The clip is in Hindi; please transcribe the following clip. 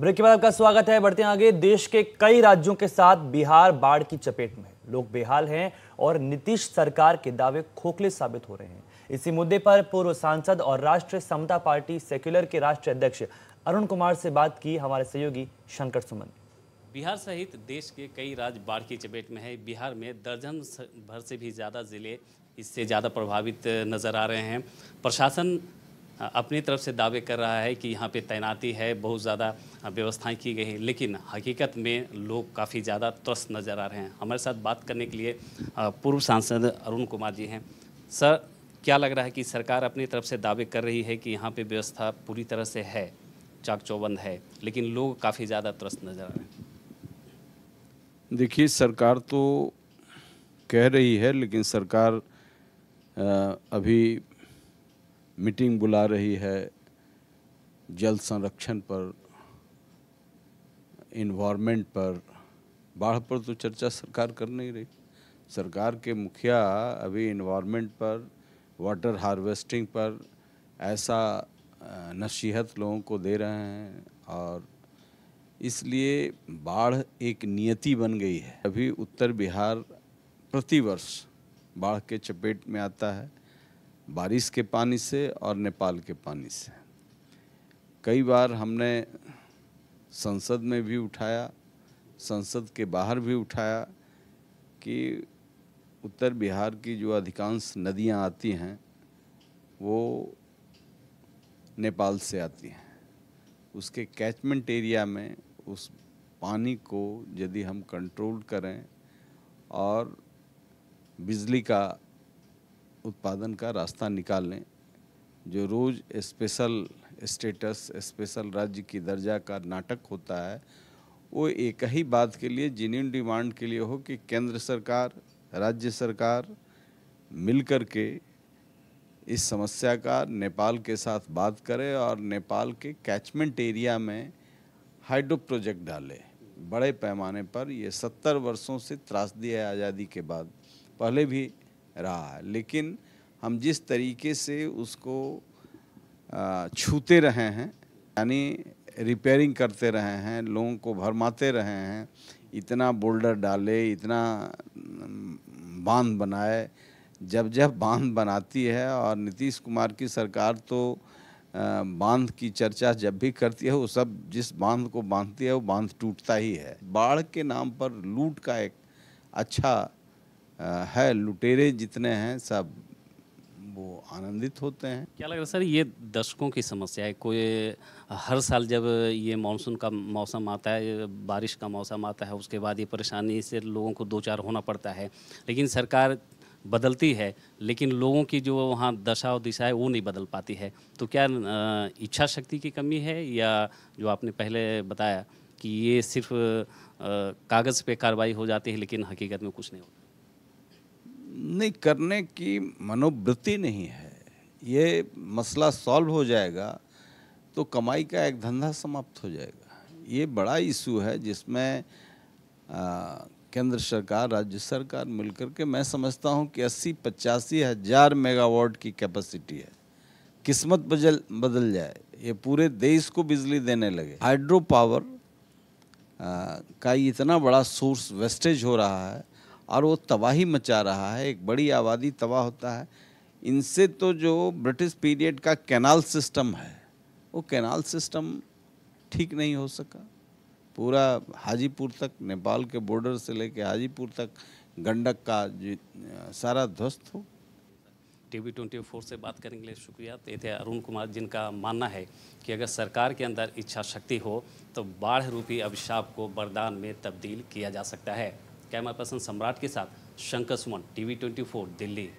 ब्रेक के बाद आपका स्वागत है बढ़ते आगे देश के कई राज्यों के साथ बिहार बाढ़ की चपेट में लोग बेहाल हैं और नीतीश सरकार के दावे खोखले साबित हो रहे हैं इसी मुद्दे पर पूर्व सांसद और राष्ट्रीय समता पार्टी सेक्युलर के राष्ट्रीय अध्यक्ष अरुण कुमार से बात की हमारे सहयोगी शंकर सुमन बिहार सहित देश के कई राज्य बाढ़ की चपेट में है बिहार में दर्जन भर से भी ज़्यादा ज़िले इससे ज़्यादा प्रभावित नज़र आ रहे हैं प्रशासन अपनी तरफ से दावे कर रहा है कि यहाँ पे तैनाती है बहुत ज़्यादा व्यवस्थाएं की गई हैं लेकिन हकीकत में लोग काफ़ी ज़्यादा त्रस्त नज़र आ रहे हैं हमारे साथ बात करने के लिए पूर्व सांसद अरुण कुमार जी हैं सर क्या लग रहा है कि सरकार अपनी तरफ से दावे कर रही है कि यहाँ पे व्यवस्था पूरी तरह से है चाक चौबंद है लेकिन लोग काफ़ी ज़्यादा त्रस्त नज़र आ रहे हैं देखिए सरकार तो कह रही है लेकिन सरकार अभी मीटिंग बुला रही है जल संरक्षण पर इन्वायरमेंट पर बाढ़ पर तो चर्चा सरकार कर नहीं रही सरकार के मुखिया अभी इन्वायरमेंट पर वाटर हार्वेस्टिंग पर ऐसा नसीहत लोगों को दे रहे हैं और इसलिए बाढ़ एक नियति बन गई है अभी उत्तर बिहार प्रतिवर्ष बाढ़ के चपेट में आता है बारिश के पानी से और नेपाल के पानी से कई बार हमने संसद में भी उठाया संसद के बाहर भी उठाया कि उत्तर बिहार की जो अधिकांश नदियां आती हैं वो नेपाल से आती हैं उसके कैचमेंट एरिया में उस पानी को यदि हम कंट्रोल करें और बिजली का उत्पादन का रास्ता निकाल लें जो रोज़ स्पेशल स्टेटस स्पेशल राज्य की दर्जा का नाटक होता है वो एक ही बात के लिए जिन डिमांड के लिए हो कि केंद्र सरकार राज्य सरकार मिलकर के इस समस्या का नेपाल के साथ बात करे और नेपाल के कैचमेंट एरिया में हाइड्रो प्रोजेक्ट डाले बड़े पैमाने पर ये सत्तर वर्षों से त्रासदी है आज़ादी के बाद पहले भी रहा लेकिन हम जिस तरीके से उसको छूते रहे हैं यानी रिपेयरिंग करते रहे हैं लोगों को भरमाते रहे हैं इतना बोल्डर डाले इतना बांध बनाए जब जब बांध बनाती है और नीतीश कुमार की सरकार तो बांध की चर्चा जब भी करती है वो सब जिस बांध को बांधती है वो बांध टूटता ही है बाढ़ के नाम पर लूट का एक अच्छा है लुटेरे जितने हैं सब वो आनंदित होते हैं क्या लग रहा है सर ये दशकों की समस्या है कोई हर साल जब ये मानसून का मौसम आता है बारिश का मौसम आता है उसके बाद ये परेशानी से लोगों को दो चार होना पड़ता है लेकिन सरकार बदलती है लेकिन लोगों की जो वहाँ दशा और दिशा है वो नहीं बदल पाती है तो क्या इच्छा शक्ति की कमी है या जो आपने पहले बताया कि ये सिर्फ कागज़ पे कार्रवाई हो जाती है लेकिन हकीकत में कुछ नहीं होता नहीं करने की मनोवृत्ति नहीं है ये मसला सॉल्व हो जाएगा तो कमाई का एक धंधा समाप्त हो जाएगा ये बड़ा इशू है जिसमें केंद्र सरकार राज्य सरकार मिलकर के मैं समझता हूँ कि अस्सी पचासी हज़ार मेगावाट की कैपेसिटी है किस्मत बदल बदल जाए ये पूरे देश को बिजली देने लगे हाइड्रो पावर आ, का इतना बड़ा सोर्स वेस्टेज हो रहा है और वो तबाही मचा रहा है एक बड़ी आबादी तबाह होता है इनसे तो जो ब्रिटिश पीरियड का कैनाल सिस्टम है वो कैनाल सिस्टम ठीक नहीं हो सका पूरा हाजीपुर तक नेपाल के बॉर्डर से लेके हाजीपुर तक गंडक का सारा ध्वस्त हो टीवी ट्वेंटी फोर से बात करने के लिए शुक्रिया ये थे अरुण कुमार जिनका मानना है कि अगर सरकार के अंदर इच्छा शक्ति हो तो बाढ़ रूपी अभिशाप को वरदान में तब्दील किया जा सकता है कैमरा पर्सन सम्राट के साथ शंकर सुमन टीवी 24 दिल्ली